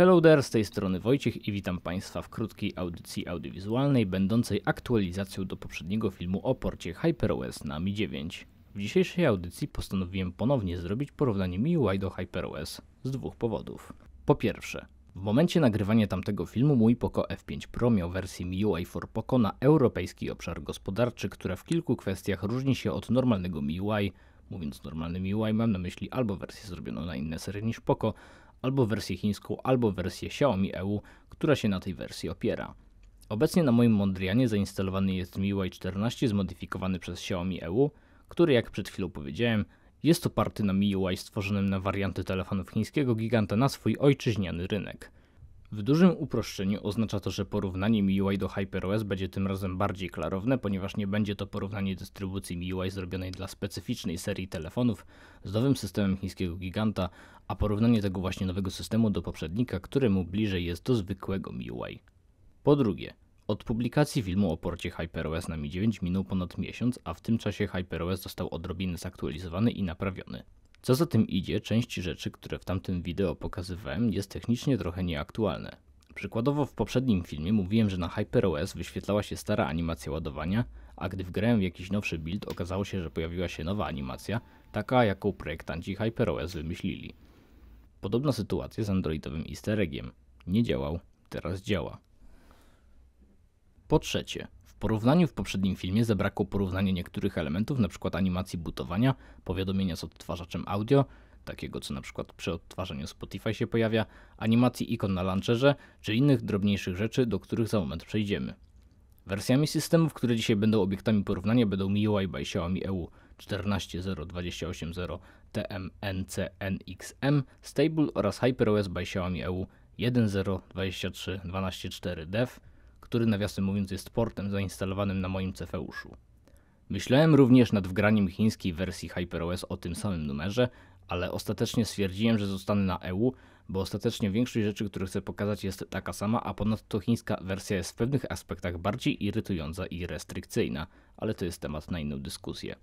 Hello there, z tej strony Wojciech i witam Państwa w krótkiej audycji audiowizualnej będącej aktualizacją do poprzedniego filmu o porcie HyperOS na Mi 9. W dzisiejszej audycji postanowiłem ponownie zrobić porównanie MIUI do HyperOS z dwóch powodów. Po pierwsze, w momencie nagrywania tamtego filmu mój Poco F5 Pro miał wersję MIUI for Poco na europejski obszar gospodarczy, która w kilku kwestiach różni się od normalnego MIUI, mówiąc normalny MIUI mam na myśli albo wersję zrobioną na inne sery niż Poco, albo wersję chińską, albo wersję Xiaomi EU, która się na tej wersji opiera. Obecnie na moim Mondrianie zainstalowany jest MIUI 14 zmodyfikowany przez Xiaomi EU, który jak przed chwilą powiedziałem, jest oparty na MIUI stworzonym na warianty telefonów chińskiego giganta na swój ojczyźniany rynek. W dużym uproszczeniu oznacza to, że porównanie MIUI do HyperOS będzie tym razem bardziej klarowne, ponieważ nie będzie to porównanie dystrybucji MIUI zrobionej dla specyficznej serii telefonów z nowym systemem chińskiego giganta, a porównanie tego właśnie nowego systemu do poprzednika, któremu bliżej jest do zwykłego MIUI. Po drugie, od publikacji filmu o porcie HyperOS na Mi 9 minął ponad miesiąc, a w tym czasie HyperOS został odrobinę zaktualizowany i naprawiony. Co za tym idzie, część rzeczy, które w tamtym wideo pokazywałem, jest technicznie trochę nieaktualne. Przykładowo w poprzednim filmie mówiłem, że na HyperOS wyświetlała się stara animacja ładowania, a gdy wgrałem w jakiś nowszy build, okazało się, że pojawiła się nowa animacja, taka jaką projektanci HyperOS wymyślili. Podobna sytuacja z androidowym easter eggiem. Nie działał, teraz działa. Po trzecie, porównaniu w poprzednim filmie zabrakło porównania niektórych elementów, np. animacji butowania, powiadomienia z odtwarzaczem audio, takiego co np. przy odtwarzaniu Spotify się pojawia, animacji ikon na launcherze, czy innych drobniejszych rzeczy, do których za moment przejdziemy. Wersjami systemów, które dzisiaj będą obiektami porównania będą MIUI by Xiaomi EU 14.0.280 TMNCNXM Stable oraz HyperOS by Xiaomi EU 1.0.23.12.4 DEV który nawiasem mówiąc jest portem zainstalowanym na moim Cefeuszu. Myślałem również nad wgraniem chińskiej wersji HyperOS o tym samym numerze, ale ostatecznie stwierdziłem, że zostanę na EU, bo ostatecznie większość rzeczy, które chcę pokazać jest taka sama, a ponadto chińska wersja jest w pewnych aspektach bardziej irytująca i restrykcyjna, ale to jest temat na inną dyskusję.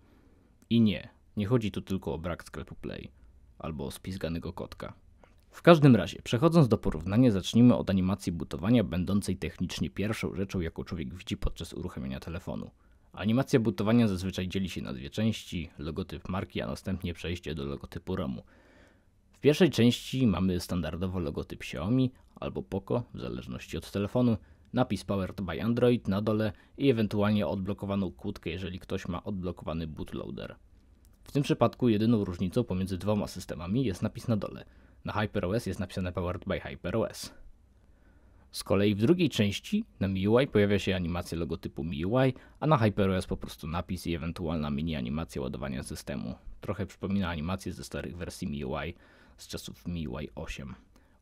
I nie, nie chodzi tu tylko o brak sklepu Play albo o spisganego kotka. W każdym razie, przechodząc do porównania, zacznijmy od animacji butowania, będącej technicznie pierwszą rzeczą, jaką człowiek widzi podczas uruchamiania telefonu. Animacja butowania zazwyczaj dzieli się na dwie części, logotyp marki, a następnie przejście do logotypu ROMu. W pierwszej części mamy standardowo logotyp Xiaomi albo Poco, w zależności od telefonu, napis Powered by Android na dole i ewentualnie odblokowaną kłódkę, jeżeli ktoś ma odblokowany bootloader. W tym przypadku jedyną różnicą pomiędzy dwoma systemami jest napis na dole – na HyperOS jest napisane Powered by HyperOS. Z kolei w drugiej części na MIUI pojawia się animacja logotypu MIUI, a na HyperOS po prostu napis i ewentualna mini animacja ładowania systemu. Trochę przypomina animację ze starych wersji MIUI z czasów MIUI 8.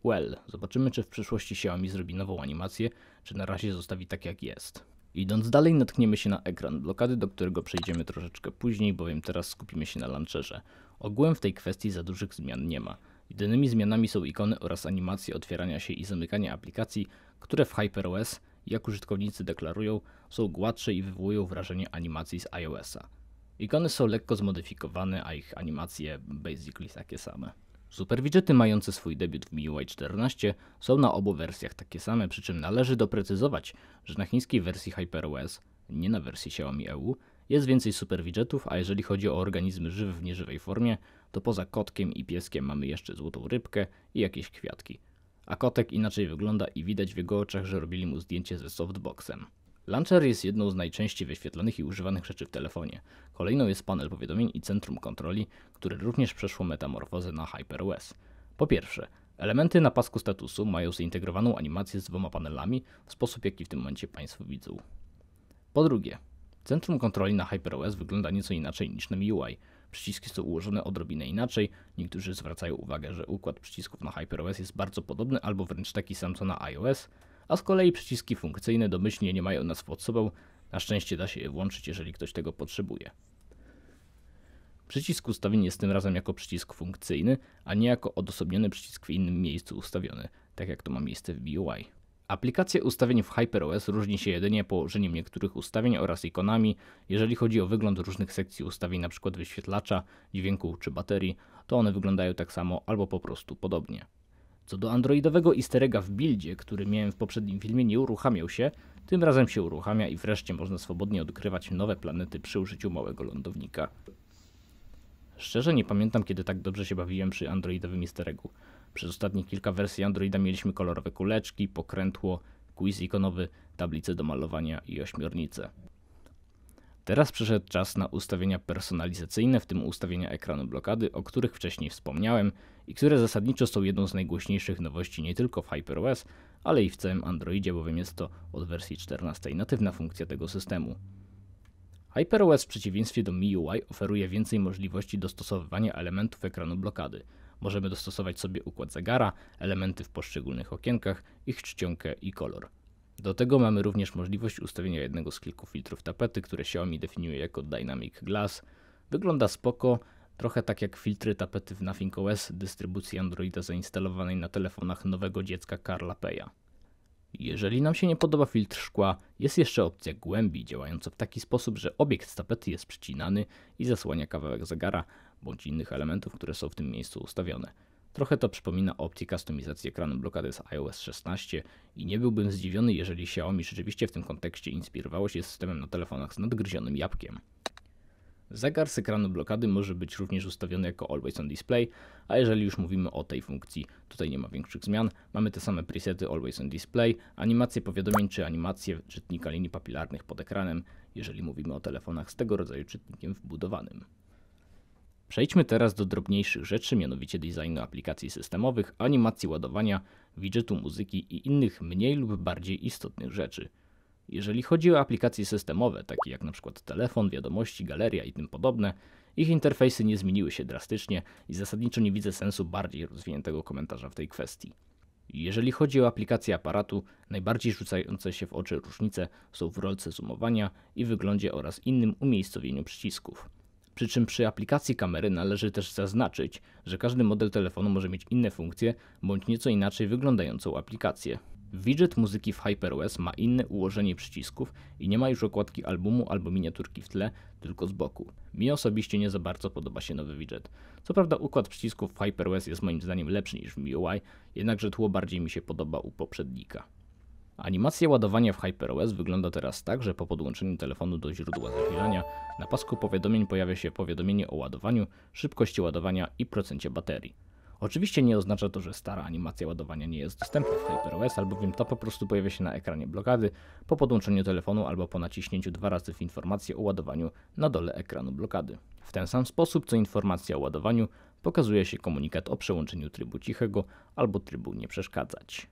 Well, zobaczymy czy w przyszłości Xiaomi zrobi nową animację, czy na razie zostawi tak jak jest. Idąc dalej natkniemy się na ekran blokady, do którego przejdziemy troszeczkę później, bowiem teraz skupimy się na launcherze. Ogółem w tej kwestii za dużych zmian nie ma. Jedynymi zmianami są ikony oraz animacje otwierania się i zamykania aplikacji, które w HyperOS, jak użytkownicy deklarują, są gładsze i wywołują wrażenie animacji z iOS-a. Ikony są lekko zmodyfikowane, a ich animacje basically takie same. Superwidżety mające swój debiut w MIUI 14 są na obu wersjach takie same, przy czym należy doprecyzować, że na chińskiej wersji HyperOS, nie na wersji Xiaomi EU, jest więcej super widgetów, a jeżeli chodzi o organizmy żywe w nieżywej formie, to poza kotkiem i pieskiem mamy jeszcze złotą rybkę i jakieś kwiatki. A kotek inaczej wygląda i widać w jego oczach, że robili mu zdjęcie ze softboxem. Launcher jest jedną z najczęściej wyświetlanych i używanych rzeczy w telefonie. Kolejną jest panel powiadomień i centrum kontroli, które również przeszło metamorfozę na HyperOS. Po pierwsze, elementy na pasku statusu mają zintegrowaną animację z dwoma panelami w sposób jaki w tym momencie Państwo widzą. Po drugie, Centrum kontroli na HyperOS wygląda nieco inaczej niż na MIUI. Przyciski są ułożone odrobinę inaczej. Niektórzy zwracają uwagę, że układ przycisków na HyperOS jest bardzo podobny albo wręcz taki sam co na iOS, a z kolei przyciski funkcyjne domyślnie nie mają nazw pod sobą. Na szczęście da się je włączyć, jeżeli ktoś tego potrzebuje. Przycisk ustawiony jest tym razem jako przycisk funkcyjny, a nie jako odosobniony przycisk w innym miejscu ustawiony, tak jak to ma miejsce w MIUI. Aplikacje ustawień w HyperOS różni się jedynie położeniem niektórych ustawień oraz ikonami. Jeżeli chodzi o wygląd różnych sekcji ustawień, np. wyświetlacza, dźwięku czy baterii, to one wyglądają tak samo albo po prostu podobnie. Co do androidowego isterega w buildzie, który miałem w poprzednim filmie, nie uruchamiał się, tym razem się uruchamia i wreszcie można swobodnie odkrywać nowe planety przy użyciu małego lądownika. Szczerze nie pamiętam, kiedy tak dobrze się bawiłem przy androidowym isteregu. Przez ostatnie kilka wersji Androida mieliśmy kolorowe kuleczki, pokrętło, quiz ikonowy, tablice do malowania i ośmiornice. Teraz przyszedł czas na ustawienia personalizacyjne, w tym ustawienia ekranu blokady, o których wcześniej wspomniałem i które zasadniczo są jedną z najgłośniejszych nowości nie tylko w HyperOS, ale i w całym Androidzie, bowiem jest to od wersji 14 natywna funkcja tego systemu. HyperOS w przeciwieństwie do MIUI oferuje więcej możliwości dostosowywania elementów ekranu blokady – Możemy dostosować sobie układ zegara, elementy w poszczególnych okienkach, ich czcionkę i kolor. Do tego mamy również możliwość ustawienia jednego z kilku filtrów tapety, które Xiaomi definiuje jako Dynamic Glass. Wygląda spoko, trochę tak jak filtry tapety w Nothing OS dystrybucji Androida zainstalowanej na telefonach nowego dziecka Carla Peya. Jeżeli nam się nie podoba filtr szkła, jest jeszcze opcja głębi, działająca w taki sposób, że obiekt z tapety jest przycinany i zasłania kawałek zegara, bądź innych elementów, które są w tym miejscu ustawione. Trochę to przypomina opcję kustomizacji ekranu blokady z iOS 16 i nie byłbym zdziwiony, jeżeli Xiaomi rzeczywiście w tym kontekście inspirowało się systemem na telefonach z nadgryzionym jabłkiem. Zegar z ekranu blokady może być również ustawiony jako Always on Display, a jeżeli już mówimy o tej funkcji, tutaj nie ma większych zmian. Mamy te same presety Always on Display, animacje powiadomień czy animacje czytnika linii papilarnych pod ekranem, jeżeli mówimy o telefonach z tego rodzaju czytnikiem wbudowanym. Przejdźmy teraz do drobniejszych rzeczy, mianowicie designu aplikacji systemowych, animacji ładowania, widgetu muzyki i innych mniej lub bardziej istotnych rzeczy. Jeżeli chodzi o aplikacje systemowe, takie jak np. telefon, wiadomości, galeria i tym podobne, ich interfejsy nie zmieniły się drastycznie i zasadniczo nie widzę sensu bardziej rozwiniętego komentarza w tej kwestii. Jeżeli chodzi o aplikacje aparatu, najbardziej rzucające się w oczy różnice są w rolce zoomowania i wyglądzie oraz innym umiejscowieniu przycisków. Przy czym przy aplikacji kamery należy też zaznaczyć, że każdy model telefonu może mieć inne funkcje bądź nieco inaczej wyglądającą aplikację. Widget muzyki w HyperOS ma inne ułożenie przycisków i nie ma już okładki albumu albo miniaturki w tle, tylko z boku. Mi osobiście nie za bardzo podoba się nowy widget. Co prawda układ przycisków w HyperOS jest moim zdaniem lepszy niż w MIUI, jednakże tło bardziej mi się podoba u poprzednika. Animacja ładowania w HyperOS wygląda teraz tak, że po podłączeniu telefonu do źródła zasilania na pasku powiadomień pojawia się powiadomienie o ładowaniu, szybkości ładowania i procencie baterii. Oczywiście nie oznacza to, że stara animacja ładowania nie jest dostępna w HyperOS, albowiem ta po prostu pojawia się na ekranie blokady po podłączeniu telefonu albo po naciśnięciu dwa razy w informację o ładowaniu na dole ekranu blokady. W ten sam sposób co informacja o ładowaniu pokazuje się komunikat o przełączeniu trybu cichego albo trybu nie przeszkadzać.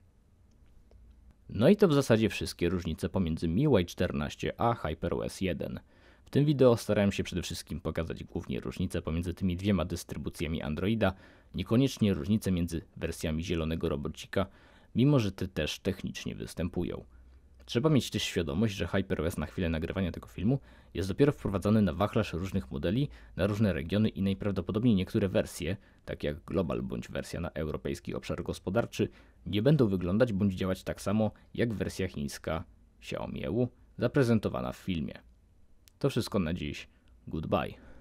No i to w zasadzie wszystkie różnice pomiędzy MIUI 14 a HyperOS 1. W tym wideo starałem się przede wszystkim pokazać głównie różnice pomiędzy tymi dwiema dystrybucjami Androida, niekoniecznie różnice między wersjami zielonego robocika, mimo że te też technicznie występują. Trzeba mieć też świadomość, że HyperOS na chwilę nagrywania tego filmu jest dopiero wprowadzany na wachlarz różnych modeli, na różne regiony i najprawdopodobniej niektóre wersje, tak jak Global bądź wersja na europejski obszar gospodarczy, nie będą wyglądać bądź działać tak samo jak wersja chińska Xiaomi EU zaprezentowana w filmie. To wszystko na dziś. Goodbye.